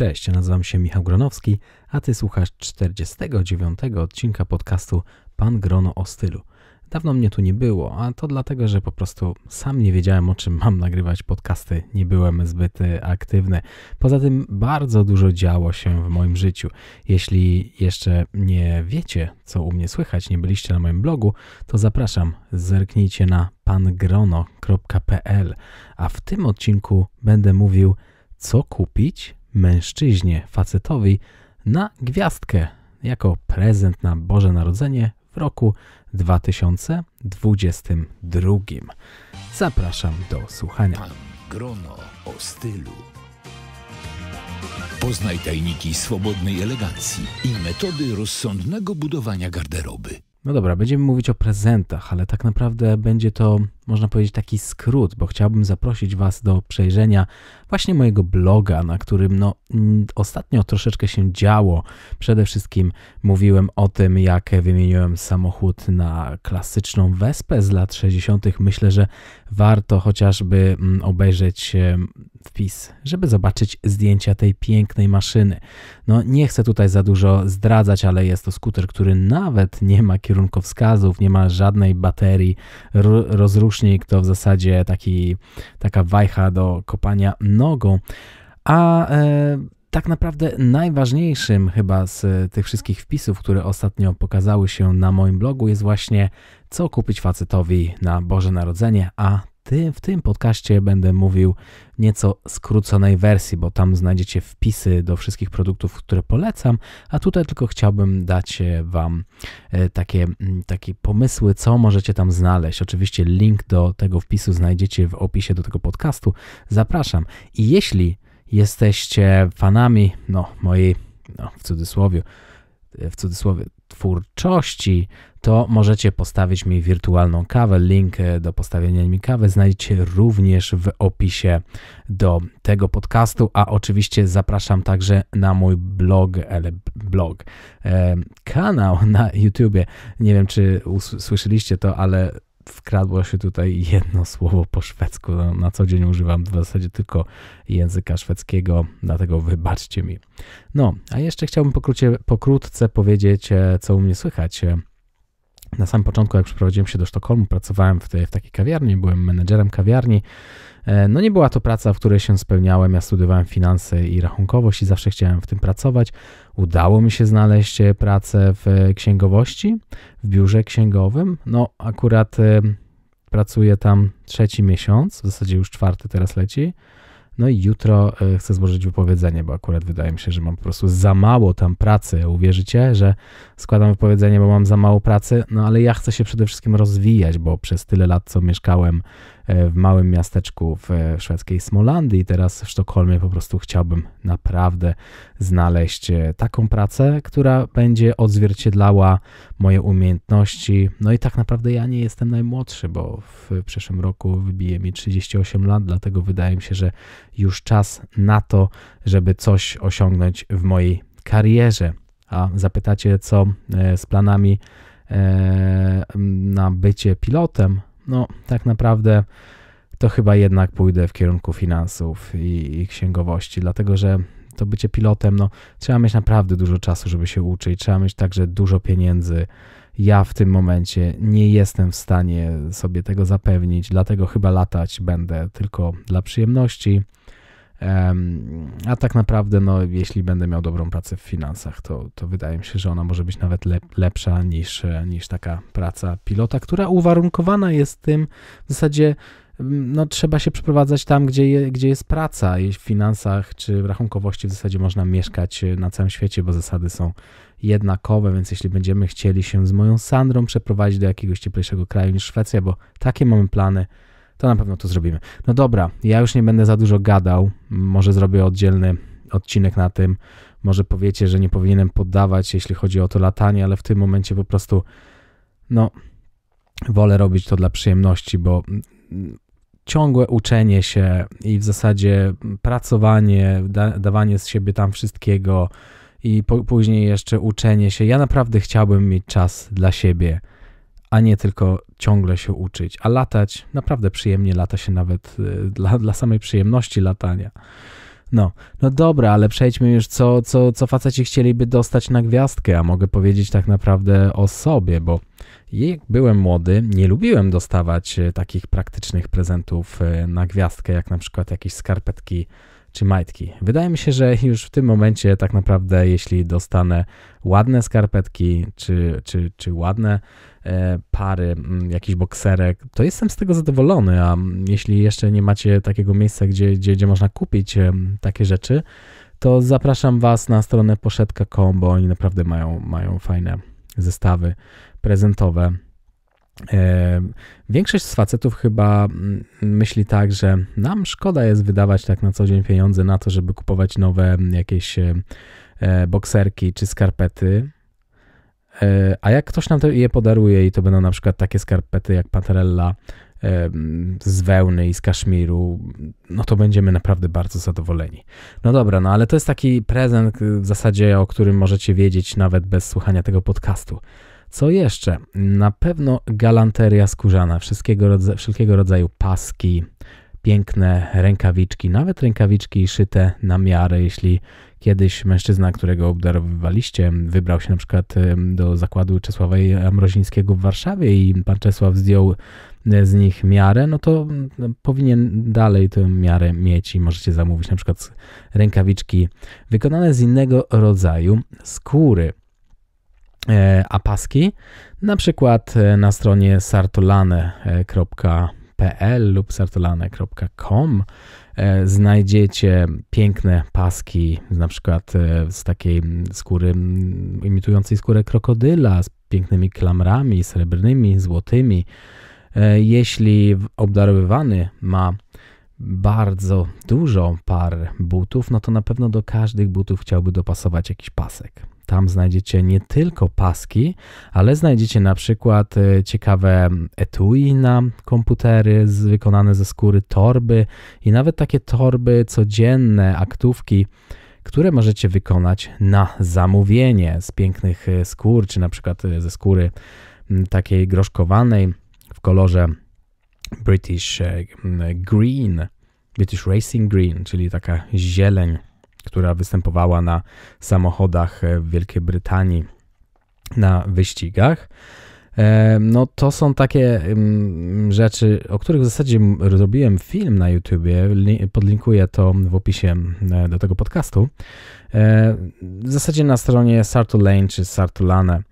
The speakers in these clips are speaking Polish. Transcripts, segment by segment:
Cześć, nazywam się Michał Gronowski, a ty słuchasz 49 odcinka podcastu Pan Grono o stylu. Dawno mnie tu nie było, a to dlatego, że po prostu sam nie wiedziałem o czym mam nagrywać podcasty, nie byłem zbyt y, aktywny. Poza tym bardzo dużo działo się w moim życiu. Jeśli jeszcze nie wiecie, co u mnie słychać, nie byliście na moim blogu, to zapraszam, zerknijcie na pangrono.pl, a w tym odcinku będę mówił, co kupić mężczyźnie, facetowi na gwiazdkę jako prezent na Boże Narodzenie w roku 2022. Zapraszam do słuchania. grono o stylu. Poznaj tajniki swobodnej elegancji i metody rozsądnego budowania garderoby. No dobra, będziemy mówić o prezentach, ale tak naprawdę będzie to, można powiedzieć, taki skrót, bo chciałbym zaprosić Was do przejrzenia właśnie mojego bloga, na którym no, ostatnio troszeczkę się działo. Przede wszystkim mówiłem o tym, jak wymieniłem samochód na klasyczną wespę z lat 60. Myślę, że warto chociażby mm, obejrzeć wpis, żeby zobaczyć zdjęcia tej pięknej maszyny. No nie chcę tutaj za dużo zdradzać, ale jest to skuter, który nawet nie ma kierunkowskazów, nie ma żadnej baterii, rozrusznik to w zasadzie taki, taka wajcha do kopania nogą. A e, tak naprawdę najważniejszym chyba z tych wszystkich wpisów, które ostatnio pokazały się na moim blogu, jest właśnie co kupić facetowi na Boże Narodzenie, a ty, w tym podcaście będę mówił nieco skróconej wersji, bo tam znajdziecie wpisy do wszystkich produktów, które polecam, a tutaj tylko chciałbym dać e, Wam e, takie, mm, takie pomysły, co możecie tam znaleźć. Oczywiście link do tego wpisu znajdziecie w opisie do tego podcastu. Zapraszam. I jeśli jesteście fanami, no mojej, no w cudzysłowie, e, w cudzysłowie twórczości, to możecie postawić mi wirtualną kawę. Link e, do postawienia mi kawy znajdziecie również w opisie do tego podcastu, a oczywiście zapraszam także na mój blog, ale blog, e, kanał na YouTubie. Nie wiem, czy usłyszeliście to, ale wkradło się tutaj jedno słowo po szwedzku. No, na co dzień używam w zasadzie tylko języka szwedzkiego, dlatego wybaczcie mi. No, a jeszcze chciałbym pokrócie, pokrótce powiedzieć, e, co u mnie słychać. E, na samym początku, jak przeprowadziłem się do Sztokholmu, pracowałem w, tej, w takiej kawiarni, byłem menedżerem kawiarni. E, no nie była to praca, w której się spełniałem. Ja studiowałem finanse i rachunkowość i zawsze chciałem w tym pracować. Udało mi się znaleźć e, pracę w e, księgowości, w biurze księgowym. No akurat pracuję tam trzeci miesiąc, w zasadzie już czwarty teraz leci. No i jutro e, chcę złożyć wypowiedzenie, bo akurat wydaje mi się, że mam po prostu za mało tam pracy. Uwierzycie, że składam wypowiedzenie, bo mam za mało pracy? No ale ja chcę się przede wszystkim rozwijać, bo przez tyle lat, co mieszkałem E, w małym miasteczku w e, szwedzkiej Smolandii. Teraz w Sztokholmie po prostu chciałbym naprawdę znaleźć e, taką pracę, która będzie odzwierciedlała moje umiejętności. No i tak naprawdę ja nie jestem najmłodszy, bo w przyszłym roku wybije mi 38 lat, dlatego wydaje mi się, że już czas na to, żeby coś osiągnąć w mojej karierze. A zapytacie, co z planami na bycie pilotem? no tak naprawdę to chyba jednak pójdę w kierunku finansów i, i księgowości, dlatego że to bycie pilotem, no trzeba mieć naprawdę dużo czasu, żeby się uczyć, trzeba mieć także dużo pieniędzy. Ja w tym momencie nie jestem w stanie sobie tego zapewnić, dlatego chyba latać będę tylko dla przyjemności. A tak naprawdę, no, jeśli będę miał dobrą pracę w finansach, to, to wydaje mi się, że ona może być nawet lepsza niż, niż taka praca pilota, która uwarunkowana jest tym w zasadzie no, trzeba się przeprowadzać tam, gdzie, je, gdzie jest praca. w finansach czy w rachunkowości w zasadzie można mieszkać e, na całym świecie, bo zasady są jednakowe, więc jeśli będziemy chcieli się z moją Sandrą przeprowadzić do jakiegoś cieplejszego kraju niż Szwecja, bo takie mamy plany, to na pewno to zrobimy. No dobra, ja już nie będę za dużo gadał, może zrobię oddzielny odcinek na tym, może powiecie, że nie powinienem poddawać, jeśli chodzi o to latanie, ale w tym momencie po prostu, no, wolę robić to dla przyjemności, bo mm, ciągłe uczenie się i w zasadzie pracowanie, da, dawanie z siebie tam wszystkiego i po, później jeszcze uczenie się. Ja naprawdę chciałbym mieć czas dla siebie, a nie tylko ciągle się uczyć, a latać naprawdę przyjemnie lata się nawet y, dla, dla samej przyjemności latania. No, no dobra, ale przejdźmy już, co, co, co faceci chcieliby dostać na gwiazdkę, a mogę powiedzieć tak naprawdę o sobie, bo jak byłem młody, nie lubiłem dostawać y, takich praktycznych prezentów y, na gwiazdkę, jak na przykład jakieś skarpetki czy majtki. Wydaje mi się, że już w tym momencie tak naprawdę, jeśli dostanę ładne skarpetki czy, czy, czy ładne E, pary, mm, jakiś bokserek, to jestem z tego zadowolony, a jeśli jeszcze nie macie takiego miejsca, gdzie, gdzie, gdzie można kupić takie rzeczy, to zapraszam Was na stronę poszedka.com bo oni naprawdę mają, mają fajne zestawy prezentowe. E, większość z facetów chyba mm, myśli tak, że nam szkoda jest wydawać tak na co dzień pieniądze na to, żeby kupować nowe jakieś e, bokserki czy skarpety, E, a jak ktoś nam je podaruje i to będą na przykład takie skarpety jak Panterella z wełny i z kaszmiru, no to będziemy naprawdę bardzo zadowoleni. No dobra, no ale to jest taki prezent y, w zasadzie, o którym możecie wiedzieć nawet bez słuchania tego podcastu. Co jeszcze? Na pewno galanteria skórzana, wszystkiego wszelkiego rodzaju paski, piękne rękawiczki, nawet rękawiczki szyte na miarę, jeśli Kiedyś mężczyzna, którego obdarowywaliście, wybrał się na przykład do zakładu Czesława Mrozińskiego w Warszawie i pan Czesław zdjął e, z nich miarę, no to mm, no, powinien dalej tę miarę mieć i możecie zamówić na przykład rękawiczki wykonane z innego rodzaju skóry. E, a paski na przykład e, na stronie sartolane.pl lub sartolane.com E, znajdziecie piękne paski, na przykład e, z takiej skóry imitującej skórę krokodyla, z pięknymi klamrami srebrnymi, złotymi. E, jeśli obdarowywany ma bardzo dużo par butów, no to na pewno do każdych butów chciałby dopasować jakiś pasek. Tam znajdziecie nie tylko paski, ale znajdziecie na przykład e, ciekawe etui na komputery wykonane ze skóry, torby i nawet takie torby codzienne, aktówki, które możecie wykonać na zamówienie z pięknych e, skór, czy na przykład e, ze skóry takiej groszkowanej w kolorze British Green, British Racing Green, czyli taka zieleń która występowała na samochodach e, w Wielkiej Brytanii na wyścigach. E, no to są takie mm, rzeczy, o których w zasadzie zrobiłem film na YouTubie, podlinkuję to w opisie e, do tego podcastu. W zasadzie na stronie Sartulane czy Sartulane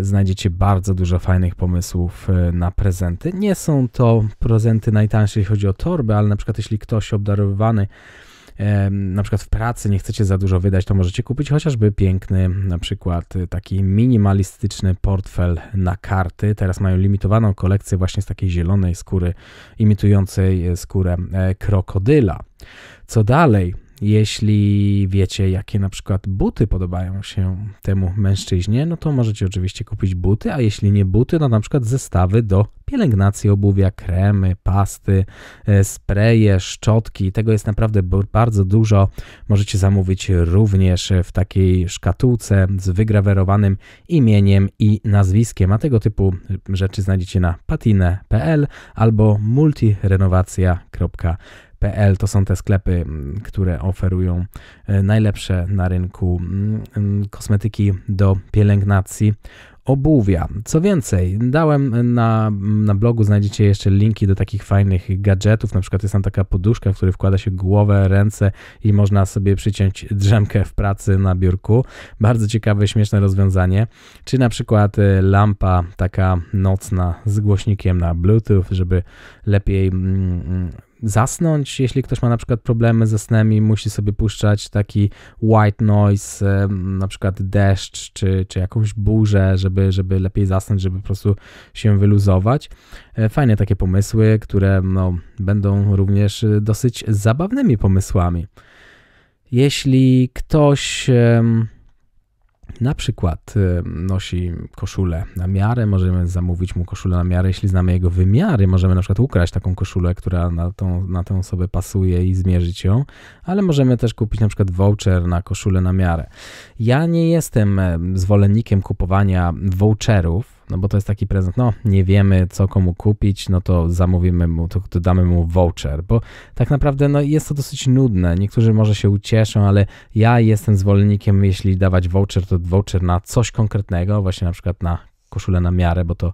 znajdziecie bardzo dużo fajnych pomysłów na prezenty. Nie są to prezenty najtańsze, jeśli chodzi o torby, ale na przykład jeśli ktoś obdarowywany na przykład w pracy nie chcecie za dużo wydać, to możecie kupić chociażby piękny, na przykład y, taki minimalistyczny portfel na karty. Teraz mają limitowaną kolekcję właśnie z takiej zielonej skóry, imitującej y, skórę e, krokodyla. Co dalej? Jeśli wiecie, jakie na przykład buty podobają się temu mężczyźnie, no to możecie oczywiście kupić buty, a jeśli nie buty, no na przykład zestawy do pielęgnacji obuwia, kremy, pasty, e, spreje, szczotki. Tego jest naprawdę bardzo dużo. Możecie zamówić również w takiej szkatułce z wygrawerowanym imieniem i nazwiskiem, a tego typu rzeczy znajdziecie na patine.pl albo multirenowacja.pl PL to są te sklepy, które oferują e, najlepsze na rynku kosmetyki do pielęgnacji obuwia. Co więcej, dałem na, na blogu, znajdziecie jeszcze linki do takich fajnych gadżetów, na przykład jest tam taka poduszka, w której wkłada się głowę, ręce i można sobie przyciąć drzemkę w pracy na biurku. Bardzo ciekawe, śmieszne rozwiązanie. Czy na przykład e, lampa taka nocna z głośnikiem na bluetooth, żeby lepiej zasnąć. Jeśli ktoś ma na przykład problemy ze snem i musi sobie puszczać taki white noise, na przykład deszcz czy, czy jakąś burzę, żeby, żeby lepiej zasnąć, żeby po prostu się wyluzować. E, fajne takie pomysły, które no, będą również e, dosyć zabawnymi pomysłami. Jeśli ktoś na przykład y, nosi koszulę na miarę, możemy zamówić mu koszulę na miarę, jeśli znamy jego wymiary, możemy na przykład ukraść taką koszulę, która na tą, na tę osobę pasuje i zmierzyć ją, ale możemy też kupić na przykład voucher na koszulę na miarę. Ja nie jestem e, zwolennikiem kupowania voucherów, no bo to jest taki prezent, no nie wiemy co komu kupić, no to zamówimy mu, to, to damy mu voucher, bo tak naprawdę no jest to dosyć nudne, niektórzy może się ucieszą, ale ja jestem zwolennikiem, jeśli dawać voucher, to voucher na coś konkretnego, właśnie na przykład na koszulę na miarę, bo to,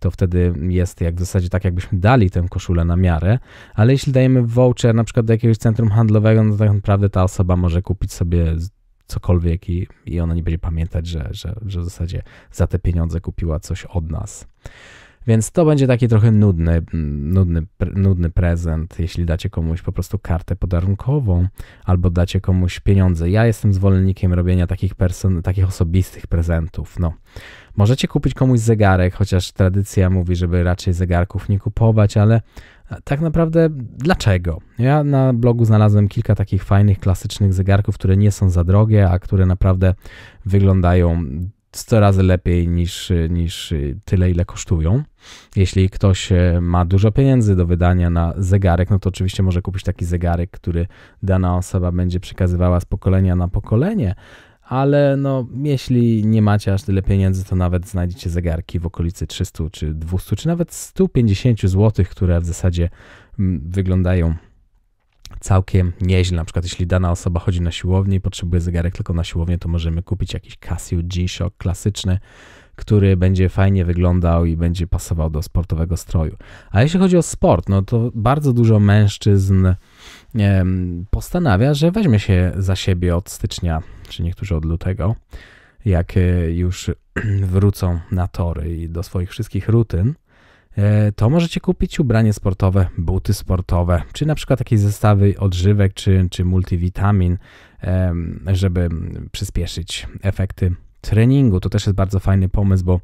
to wtedy jest jak w zasadzie tak, jakbyśmy dali tę koszulę na miarę, ale jeśli dajemy voucher na przykład do jakiegoś centrum handlowego, no to tak naprawdę ta osoba może kupić sobie cokolwiek i, i ona nie będzie pamiętać, że, że, że w zasadzie za te pieniądze kupiła coś od nas. Więc to będzie taki trochę nudny, nudny, nudny prezent, jeśli dacie komuś po prostu kartę podarunkową albo dacie komuś pieniądze. Ja jestem zwolennikiem robienia takich, person, takich osobistych prezentów. No. Możecie kupić komuś zegarek, chociaż tradycja mówi, żeby raczej zegarków nie kupować, ale e, tak naprawdę dlaczego? Ja na blogu znalazłem kilka takich fajnych, klasycznych zegarków, które nie są za drogie, a które naprawdę wyglądają razy lepiej niż, niż tyle, ile kosztują. Jeśli ktoś e, ma dużo pieniędzy do wydania na zegarek, no to oczywiście może kupić taki zegarek, który dana osoba będzie przekazywała z pokolenia na pokolenie, ale no, jeśli nie macie aż tyle pieniędzy, to nawet znajdziecie zegarki w okolicy 300 czy 200 czy nawet 150 zł, które w zasadzie mm, wyglądają całkiem nieźle. Na przykład jeśli dana osoba chodzi na siłownię i potrzebuje zegarek tylko na siłownię, to możemy kupić jakiś Casio G-Shock klasyczny, który będzie fajnie wyglądał i będzie pasował do sportowego stroju. A jeśli chodzi o sport, no to bardzo dużo mężczyzn postanawia, że weźmie się za siebie od stycznia, czy niektórzy od lutego, jak e, już wrócą na tory i do swoich wszystkich rutyn E, to możecie kupić ubranie sportowe, buty sportowe, czy na przykład takie zestawy odżywek, czy, czy multivitamin, żeby przyspieszyć efekty treningu. To też jest bardzo fajny pomysł, bo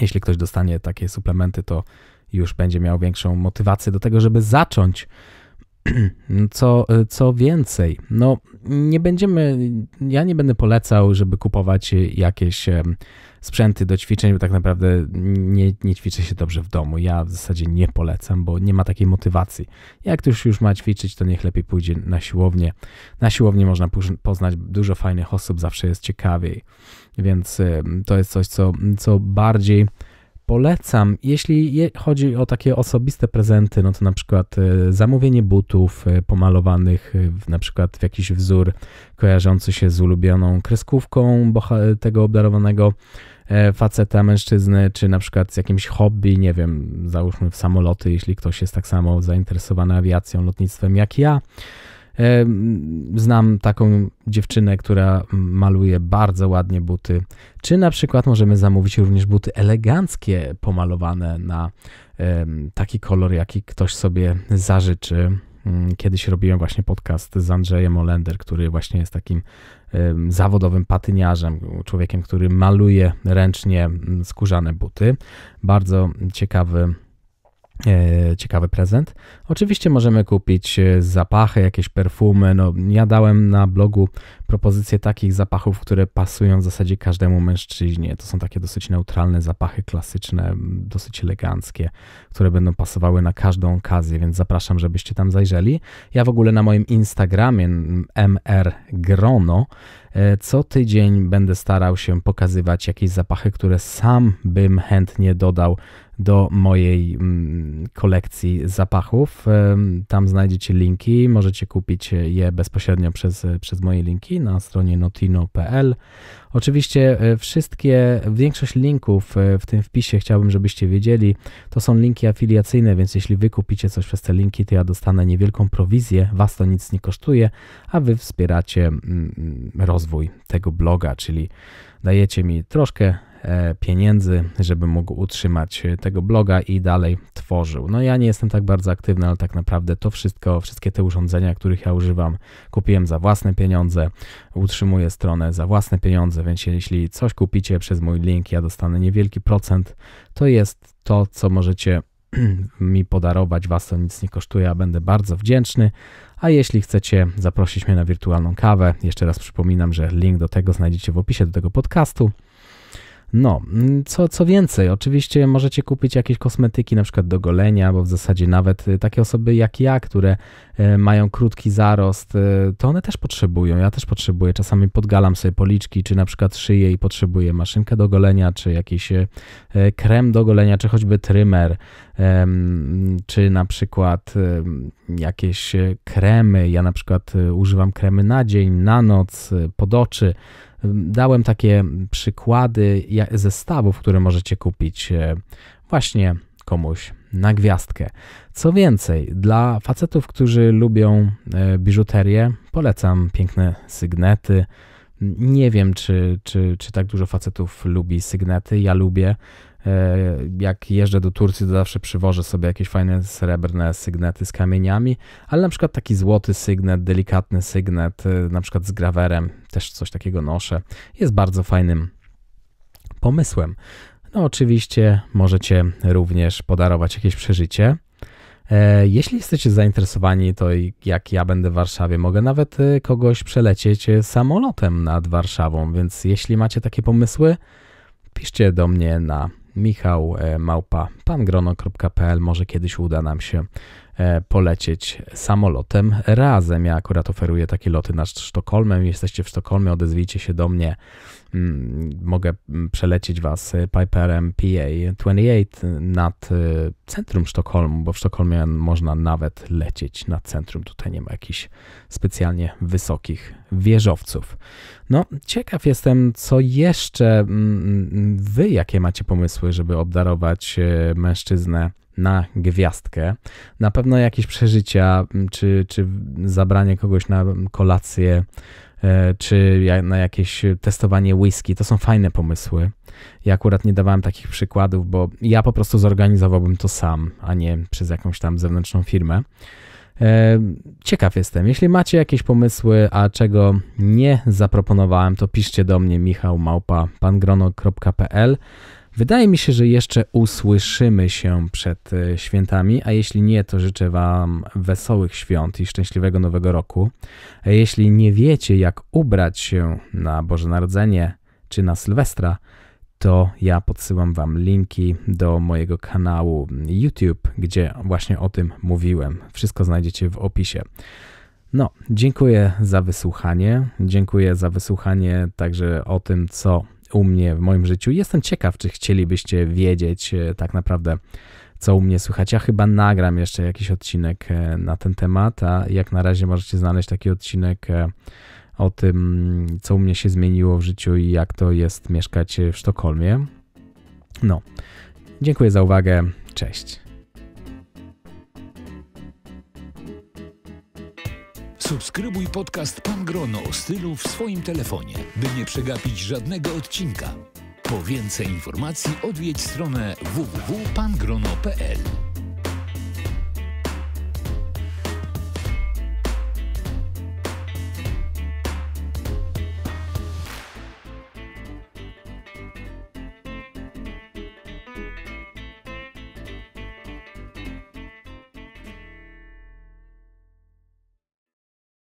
jeśli ktoś dostanie takie suplementy, to już będzie miał większą motywację do tego, żeby zacząć Co, co więcej, no nie będziemy, ja nie będę polecał, żeby kupować jakieś sprzęty do ćwiczeń, bo tak naprawdę nie, nie ćwiczy się dobrze w domu. Ja w zasadzie nie polecam, bo nie ma takiej motywacji. Jak ktoś już ma ćwiczyć, to niech lepiej pójdzie na siłownię. Na siłowni można poznać dużo fajnych osób, zawsze jest ciekawiej. Więc to jest coś, co, co bardziej Polecam, jeśli chodzi o takie osobiste prezenty, no to na przykład e, zamówienie butów e, pomalowanych e, w, na przykład w jakiś wzór kojarzący się z ulubioną kreskówką tego obdarowanego faceta, mężczyzny, czy na przykład z jakimś hobby, nie wiem, załóżmy w samoloty, jeśli ktoś jest tak samo zainteresowany awiacją, lotnictwem jak ja. Znam taką dziewczynę, która maluje bardzo ładnie buty. Czy na przykład możemy zamówić również buty eleganckie, pomalowane na taki kolor, jaki ktoś sobie zażyczy. Mm, kiedyś robiłem właśnie podcast z Andrzejem Olender, który właśnie jest takim zawodowym patyniarzem, człowiekiem, który maluje ręcznie mm, skórzane buty. Bardzo ciekawy E, ciekawy prezent. Oczywiście możemy kupić e, zapachy, jakieś perfumy. No, ja dałem na blogu propozycje takich zapachów, które pasują w zasadzie każdemu mężczyźnie. To są takie dosyć neutralne zapachy klasyczne, dosyć eleganckie, które będą pasowały na każdą okazję, więc zapraszam, żebyście tam zajrzeli. Ja w ogóle na moim Instagramie mrgrono e, co tydzień będę starał się pokazywać jakieś zapachy, które sam bym chętnie dodał do mojej mm, kolekcji zapachów. Tam znajdziecie linki, możecie kupić je bezpośrednio przez, przez moje linki na stronie notino.pl. Oczywiście e, wszystkie, większość linków e, w tym wpisie chciałbym, żebyście wiedzieli, to są linki afiliacyjne, więc jeśli wy kupicie coś przez te linki, to ja dostanę niewielką prowizję, was to nic nie kosztuje, a wy wspieracie mm, mm, rozwój tego bloga, czyli dajecie mi troszkę E, pieniędzy, żeby mógł utrzymać e, tego bloga i dalej tworzył. No ja nie jestem tak bardzo aktywny, ale tak naprawdę to wszystko, wszystkie te urządzenia, których ja używam, kupiłem za własne pieniądze, utrzymuję stronę za własne pieniądze, więc jeśli coś kupicie przez mój link, ja dostanę niewielki procent, to jest to, co możecie mi podarować, was to nic nie kosztuje, a będę bardzo wdzięczny. A jeśli chcecie zaprosić mnie na wirtualną kawę, jeszcze raz przypominam, że link do tego znajdziecie w opisie do tego podcastu. No, mm, co, co więcej, oczywiście możecie kupić jakieś kosmetyki, na przykład do golenia, bo w zasadzie nawet y, takie osoby jak ja, które y, mają krótki zarost, y, to one też potrzebują. Ja też potrzebuję. Czasami podgalam sobie policzki, czy na przykład szyję i potrzebuję maszynkę do golenia, czy jakiś krem do golenia, czy choćby trymer, czy na przykład jakieś kremy. Ja na przykład używam kremy na dzień, na noc, pod oczy dałem takie przykłady zestawów, które możecie kupić e, właśnie komuś na gwiazdkę. Co więcej, dla facetów, którzy lubią e, biżuterię, polecam piękne sygnety. Nie wiem, czy, czy, czy tak dużo facetów lubi sygnety. Ja lubię. E, jak jeżdżę do Turcji, to zawsze przywożę sobie jakieś fajne srebrne sygnety z kamieniami, ale na przykład taki złoty sygnet, delikatny sygnet, e, na przykład z grawerem, też coś takiego noszę. Jest bardzo fajnym pomysłem. No, oczywiście możecie również podarować jakieś przeżycie. E, jeśli jesteście zainteresowani, to jak ja będę w Warszawie, mogę nawet kogoś przelecieć samolotem nad Warszawą, więc jeśli macie takie pomysły, piszcie do mnie na Michał e, Małpa pangrono.pl. Może kiedyś uda nam się e, polecieć samolotem razem. Ja akurat oferuję takie loty nad Sztokholmem. Jesteście w Sztokholmie, odezwijcie się do mnie. Mm, mogę mm, przelecieć Was e, Piperem PA-28 nad e, centrum Sztokholmu, bo w Sztokholmie można nawet lecieć nad centrum. Tutaj nie ma jakichś specjalnie wysokich wieżowców. No, ciekaw jestem, co jeszcze mm, Wy, jakie macie pomysły, żeby obdarować mężczyznę na gwiazdkę. Na pewno jakieś przeżycia, czy, czy zabranie kogoś na kolację, e, czy na jakieś testowanie whisky. To są fajne pomysły. Ja akurat nie dawałem takich przykładów, bo ja po prostu zorganizowałbym to sam, a nie przez jakąś tam zewnętrzną firmę. E, ciekaw jestem. Jeśli macie jakieś pomysły, a czego nie zaproponowałem, to piszcie do mnie michał małpa pangrono.pl Wydaje mi się, że jeszcze usłyszymy się przed e, świętami, a jeśli nie, to życzę Wam wesołych świąt i szczęśliwego Nowego Roku. A jeśli nie wiecie, jak ubrać się na Boże Narodzenie czy na Sylwestra, to ja podsyłam Wam linki do mojego kanału YouTube, gdzie właśnie o tym mówiłem. Wszystko znajdziecie w opisie. No, dziękuję za wysłuchanie. Dziękuję za wysłuchanie także o tym, co u mnie w moim życiu. Jestem ciekaw, czy chcielibyście wiedzieć e, tak naprawdę, co u mnie słychać. Ja chyba nagram jeszcze jakiś odcinek e, na ten temat, a jak na razie możecie znaleźć taki odcinek e, o tym, co u mnie się zmieniło w życiu i jak to jest mieszkać w Sztokholmie. No. Dziękuję za uwagę. Cześć. Subskrybuj podcast Pangrono o stylu w swoim telefonie, by nie przegapić żadnego odcinka. Po więcej informacji odwiedź stronę www.pangrono.pl.